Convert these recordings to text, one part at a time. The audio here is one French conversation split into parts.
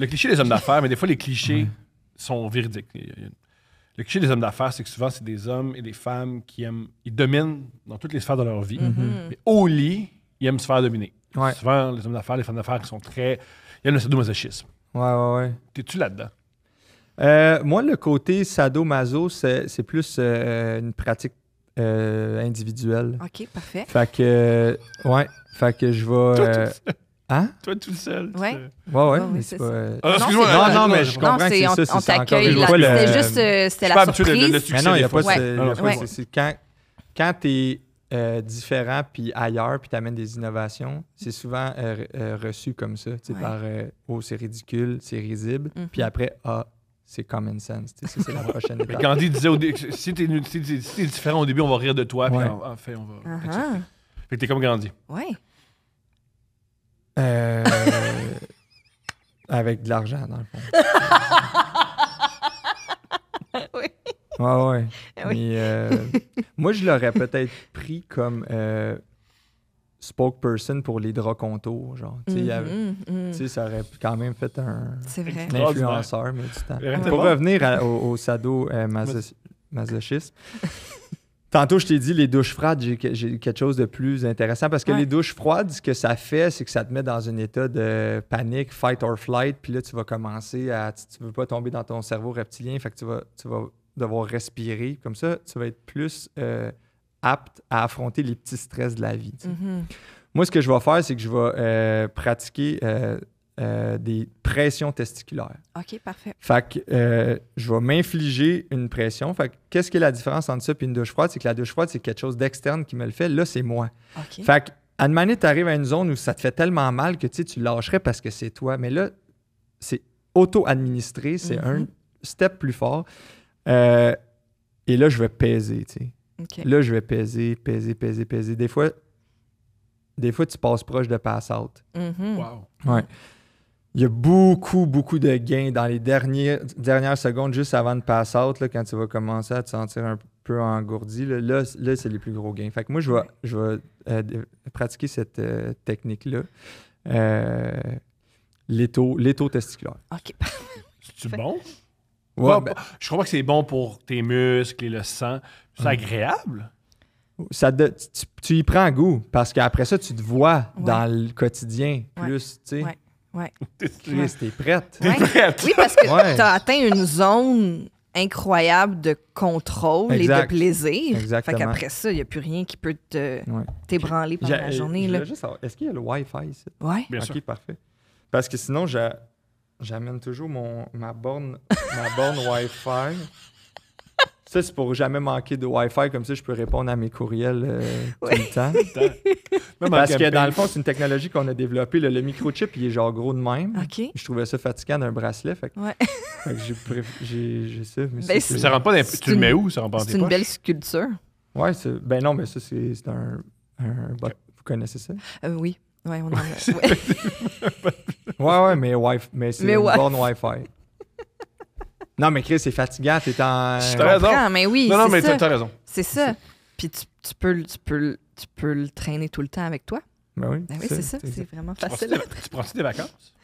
Le cliché des hommes d'affaires, mais des fois, les clichés sont véridiques. Le cliché des hommes d'affaires, c'est que souvent, c'est des hommes et des femmes qui aiment. Ils dominent dans toutes les sphères de leur vie. Mm-hmm. Mais au lit, ils aiment se faire dominer. Souvent, les hommes d'affaires, les femmes d'affaires qui sont très. Ils aiment le sadomasochisme. Ouais, ouais, ouais. T'es-tu là-dedans? Euh, moi, le côté sadomaso, c'est plus euh, une pratique euh, individuelle. OK, parfait. Fait que, ouais, fait que je vais. Hein? Toi tout seul. Ouais. Ouais, ouais. c'est pas... Euh, ah, excuse-moi. Euh, non, non, mais je comprends que c'est ça. On t'accueille. C'était juste euh, c'était la surprise. De, mais non, il n'y a pas C'est quand, quand tu es différent puis ailleurs puis tu amènes des innovations, c'est souvent reçu comme ça. Tu sais, par oh, c'est ridicule, c'est risible. Mhm. Puis après, ah, c'est common sense. C'est la prochaine étape. Gandhi disait si tu es, différent au début, on va rire de toi. Puis on va. Uh-huh. Fait que tu comme Gandhi. Ouais. Euh, avec de l'argent, dans le fond. oui. ouais. Eh euh, moi, je l'aurais peut-être pris comme euh, spokesperson pour les draps contours. Genre. Mm-hmm, mm-hmm. Ça aurait quand même fait un, influenceur, mais du temps. Pour revenir au, au sado masochiste, Tantôt, je t'ai dit, les douches froides, j'ai quelque chose de plus intéressant parce que les douches froides, ce que ça fait, c'est que ça te met dans un état de panique, fight or flight. Puis là, tu vas commencer à. Tu, ne veux pas tomber dans ton cerveau reptilien, fait que tu vas, devoir respirer. Comme ça, tu vas être plus euh, apte à affronter les petits stress de la vie. Mm-hmm. Moi, ce que je vais faire, c'est que je vais euh, pratiquer. Euh, euh, des pressions testiculaires. OK, parfait. Fait que euh, je vais m'infliger une pression. Fait qu'est-ce que qui est la différence entre ça et une douche froide? C'est que la douche froide, c'est quelque chose d'externe qui me le fait. Là, c'est moi. OK. Fait que, à une manière, tu arrives à une zone où ça te fait tellement mal que tu lâcherais parce que c'est toi. Mais là, c'est auto-administré, c'est mhm. un step plus fort. Euh, et là, je vais peser, tu Là, je vais peser, peser, peser, peser. Des fois, des fois, tu passes proche de pass-out. Mhm. Wow. Ouais. Il y a beaucoup, beaucoup de gains dans les dernières, dernières secondes, juste avant de passer out, là, quand tu vas commencer à te sentir un peu engourdi. Là, c'est les plus gros gains. Fait que moi, je vais, je vais euh, pratiquer cette euh, technique-là. Euh, L'étau testiculaire. OK. cest bon? Ben je crois que c'est bon pour tes muscles et le sang. C'est agréable? Ça tu, y prends goût parce qu'après ça, tu te vois dans le quotidien plus. Ouais. T'es prête. prête. Oui, parce que tu t'as atteint une zone incroyable de contrôle et de plaisir. Exactement. Fait qu'après ça, il n'y a plus rien qui peut te, t'ébranler pendant la journée. Là. est-ce qu'il y a le Wi-Fi ici? Oui. Bien parfait. Parce que sinon, j'amène toujours mon, ma borne, ma borne Wi-Fi ça, c'est pour jamais manquer de Wi-Fi, comme ça je peux répondre à mes courriels euh, ouais. tout le temps. Parce que dans le fond, c'est une technologie qu'on a développée. le microchip, il est genre gros de même. Je trouvais ça fatigant d'un bracelet. Fait, ouais. fait que j'ai ça. Mais, ben, ça rentre pas dans... Tu le mets où? Ça rentre pas C'est une belle sculpture. Oui, ben non, mais ça, c'est un, Vous connaissez ça? Oui. Euh, oui. Ouais, on en a. Ouais, ouais, mais, mais c'est une borne Wi-Fi. Non, mais Chris, c'est fatigant, t'es en. Je raison, mais oui. Non, non, mais tu t'as raison. C'est ça. Puis tu, tu, peux, tu, peux, tu peux le traîner tout le temps avec toi. Ben oui. Ben oui, c'est ça. C'est vraiment facile. Tu prends-tu des vacances?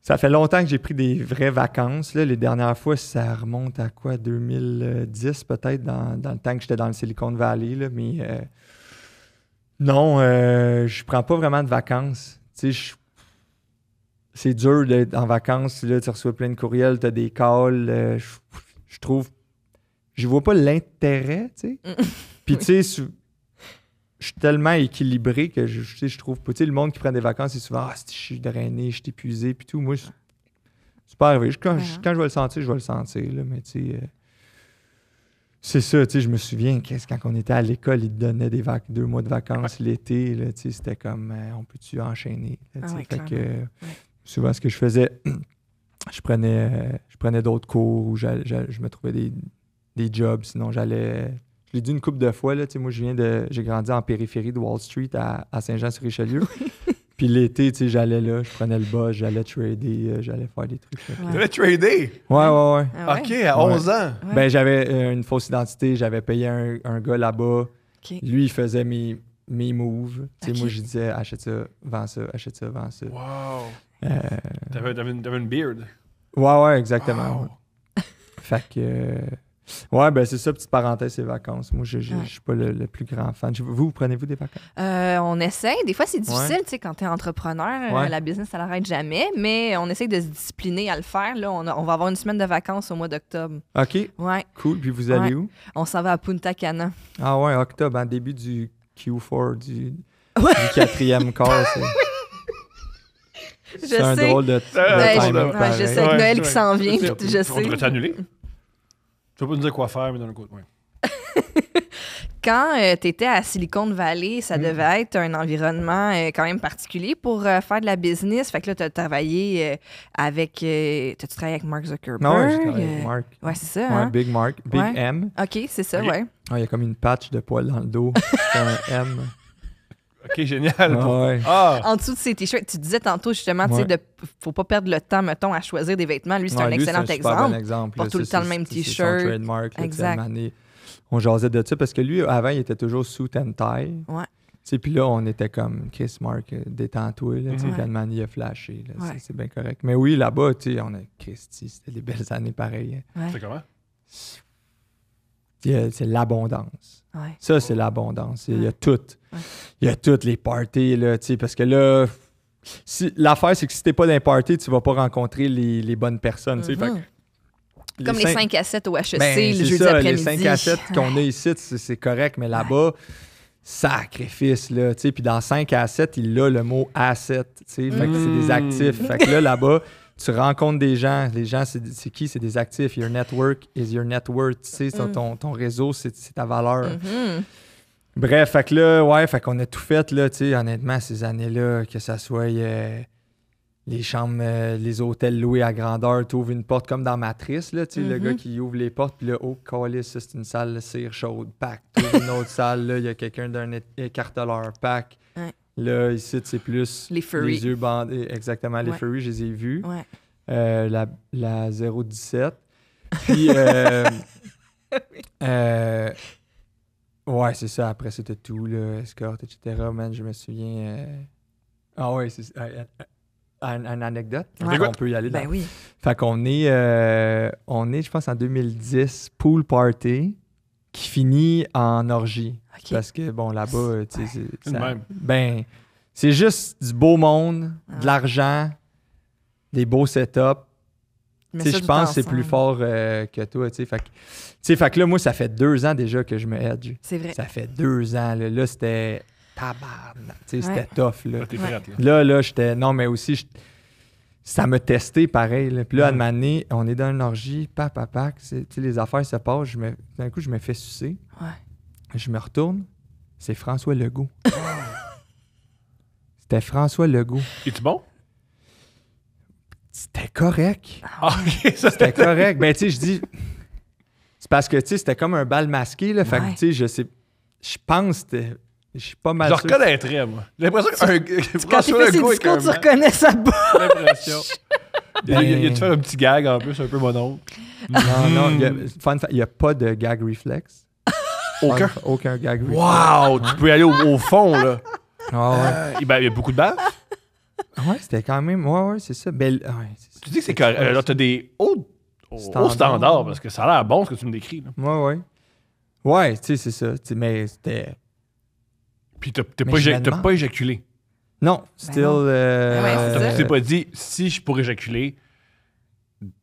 Ça fait longtemps que j'ai pris des vraies vacances. Là. Les dernières fois, ça remonte à quoi? 2010 peut-être, dans, dans le temps que j'étais dans le Silicon Valley. Là. Mais euh, non, euh, je prends pas vraiment de vacances. Tu sais, je c'est dur d'être en vacances. Là, tu reçois plein de courriels, tu as des calls. Euh, je, trouve. Je vois pas l'intérêt, tu sais. Mm. Puis, tu sais, je suis tellement équilibré que je, je, je trouve pas. le monde qui prend des vacances, c'est souvent Ah, je suis drainé, je suis épuisé, puis tout. Moi, c'est pas arrivé. Quand, je vais le sentir, je vais le sentir. Là, mais, tu sais. Euh, c'est ça, tu sais, je me souviens, quest quand on était à l'école, ils te donnaient des deux mois de vacances l'été, tu sais, c'était comme, euh, on peut-tu enchaîner? Ah fait que, souvent, ce que je faisais, je prenais, je prenais d'autres cours ou je me trouvais des, jobs. Sinon, j'allais. Je l'ai dit une couple de fois. Là, moi, je viens de. J'ai grandi en périphérie de Wall Street à, Saint-Jean-sur-Richelieu. Puis l'été, tu sais, j'allais là, je prenais le bas, j'allais trader, euh, j'allais faire des trucs. Tu trader? Ouais, ouais, ouais. Ah OK, à 11 ans. Ben, j'avais euh, une fausse identité, j'avais payé un, gars là-bas. Lui, il faisait mes, mes moves. sais, Moi, je disais, achète ça, vends ça, achète ça, vends ça. Wow. Euh, t'avais, une, beard. Ouais, ouais, exactement. Fait que. Euh, ouais, ben c'est ça, petite parenthèse, ces vacances. Moi, je ne suis pas le, plus grand fan. Vous, vous prenez-vous des vacances? Euh, on essaie. Des fois, c'est difficile, tu sais, quand tu es entrepreneur, la business, ça l'arrête jamais, mais on essaie de se discipliner à le faire. Là, on, va avoir une semaine de vacances au mois d'octobre. OK. Ouais. Cool. Puis vous allez où? On s'en va à Punta Cana. Ah ouais, octobre, en hein, début du Q4, du, quatrième quart. C'est un drôle de. Euh, je, sais, Noël qui s'en vient, je sais. On annuler. Tu peux pas nous dire quoi faire, mais d'un côté, oui. quand euh, tu étais à Silicon Valley, ça mm. devait être un environnement euh, quand même particulier pour faire de la business. Fait que là, tu as travaillé avec. As tu travaillé avec Mark Zuckerberg? Non, j'ai travaillé avec Mark. Ouais, c'est ça. Hein? Big Mark. Big M. OK, c'est ça, okay. ouais. Il y a comme une patch de poils dans le dos. un M. OK, génial. Ah. En dessous de ses t-shirts, tu disais tantôt justement, tu sais, faut pas perdre le temps, mettons, à choisir des vêtements. Lui, c'est un excellent un exemple. Bon exemple. Porte tout le temps le même t-shirt. trademark. Année, on jasait de ça parce que lui, avant, il était toujours sous ten tie. Ouais. Puis là, on était comme kiss Mark, euh, des toi Là, Man, il a flashé. C'est bien correct. Mais oui, là-bas, on a Christy, c'était des belles années pareilles. C'est comment? c'est l'abondance. Ça, c'est l'abondance. Il y a tout. Il y a toutes les parties, là, parce que là, si, l'affaire, c'est que si t'es pas d'un party, tu vas pas rencontrer les, bonnes personnes. Mhm. Comme les, 5 à 7 au HEC ben, le jeudi après-midi. Les 5 à 7 qu'on a ici, c'est correct, mais là-bas, sacrifice, là, tu Puis dans 5 à 7, il a le mot asset, c'est des mm. actifs. fait que là-bas, tu rencontres des gens. Les gens, c'est qui? C'est des actifs. Your network is your net Tu sais, mm. ton, réseau, c'est ta valeur. Mm-hmm. Bref, fait que là, ouais, fait qu'on a tout fait, là, tu sais, honnêtement, ces années-là, que ça soit euh, les chambres, euh, les hôtels loués à grandeur, tu ouvres une porte comme dans Matrice, là, tu sais, le gars mm-hmm. qui ouvre les portes, puis là, oh, calice, c'est une salle cire chaude, pack. une autre salle, là, il y a quelqu'un d'un écarteleur, pack. Là, ici, c'est plus les, furries. yeux bandés. Exactement, les furries, je les ai vus. Euh, la, la 017. Puis, euh, euh, ouais, c'est ça. Après, c'était tout, là, etc. Man, je me souviens. Euh, ah ouais, c'est euh, une anecdote. On peut y aller. Ben oui. Fait qu'on est, on est, je pense, en 2010, pool party qui finit en orgie. Parce que, bon, là-bas, tu ben, c'est juste du beau monde, ah. de l'argent, des beaux setups. Tu je pense que c'est plus fort euh, que toi, tu sais. Fait, que, là, moi, ça fait deux ans déjà que je me hedge. C'est vrai. Ça fait deux ans, là. Là, c'était tabarne. tu sais, c'était tough, là. Ah, là. Là, là, j'étais... Non, mais aussi, ça m'a testé, pareil. Puis là, à on est dans une orgie, papa, tu les affaires se passent, je me, d'un coup, je me fais sucer. Je me retourne, c'est François Legault. C'était François Legault. Es-tu bon? C'était correct. Ah ah, c'était correct. Mais ben, tu sais, je dis. C'est parce que, tu sais, c'était comme un bal masqué, là. Fait que, tu sais, je sais. Je pense que je suis pas mal. Je reconnaîtrais, moi. J'ai l'impression qu'un Quand tu fais ses discours, tu reconnais sa bouche. L'impression. Il, y a ben. dû un petit gag en plus, un peu mon oncle. Non, non, il n'y hmm. a, pas de gag reflex. Aucun? Aucun gag reflex. Wow! Tu peux aller au, fond, là. Oh, ouais. Euh, il, y a beaucoup de baffes. Ah ouais, c'était quand même. Ouais, ouais, c'est ça. Ben, ah tu dis que c'est quand là, t'as des hauts standards, parce que ça a l'air bon ce que tu me décris. Là. Ouais, ouais. Ouais, tu sais, c'est ça. mais c'était puis t'as pas, éjaculé. Non, ben still. t'as euh, ah pas dit si je pourrais éjaculer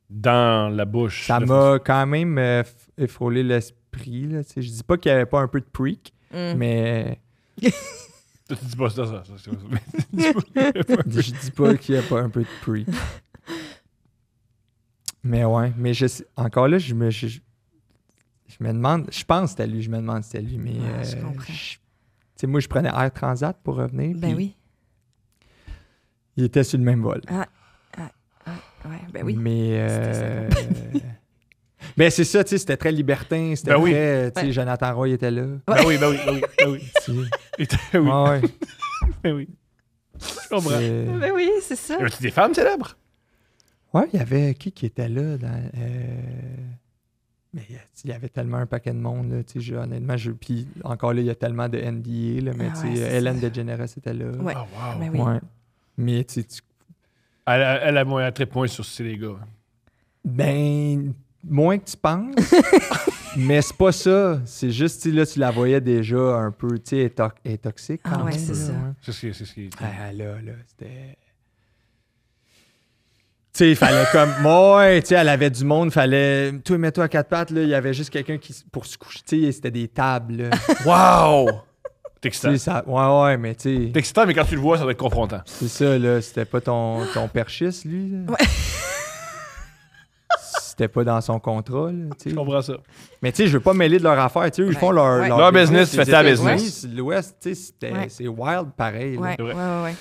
dans la bouche. Ça m'a quand même euh, effrôlé l'esprit. Je dis pas qu'il y avait pas un peu de prick, mm. mais. Tu dis pas ça, je dis pas qu'il y a pas un peu de freak. mais ouais, mais je encore là, je me, je, me demande, je pense que c'était lui, je me demande si c'était lui, mais euh, moi, je prenais Air Transat pour revenir. Ben oui. Il était sur le même vol. Ah, ah, ah ouais, ben oui. Mais. Euh... Ben, c'est ça, tu sais, c'était très libertin. C'était ben oui. Tu sais, Jonathan Roy était là. Ben oui, ben oui, ben oui. Ben oui. oui. ben oui. Ben oui, c'est ça. Il Y avait des femmes célèbres? Ouais, il y avait qui qui était là? Dans, euh, mais euh, il y avait tellement un paquet de monde, là, je, honnêtement. Je, puis encore là, il y a tellement de NDA, là, mais ah tu ouais, Hélène DeGeneres était là. Ouais. Ah, ah, ben mais, oui. mais tu, Elle, a, elle a très point sur ces les gars. Ben, moins que tu penses. mais c'est pas ça. C'est juste, là, tu la voyais déjà un peu, tu sais, toxique. Ah ouais, c'est ça. C'est ce qui. C'est ah, là, là, c'était sais, il fallait comme, moi tu sais, elle avait du monde, fallait, toi, mets-toi à quatre pattes, là, il y avait juste quelqu'un qui, pour se coucher, tu sais, c'était des tables. Waouh! T'es excitant. ouais, ouais, mais tu T'es excitant, mais quand tu le vois, ça doit être confrontant. C'est ça, là, c'était pas ton, ton lui. Ouais. C'était pas dans son contrat. sais. je comprends ça. Mais tu sais, je veux pas mêler de leur affaire. tu sais, Ils font leur, leur, business, tu fais ta business. L'Ouest, tu sais, c'est wild pareil. Là. Ouais, ouais, ouais.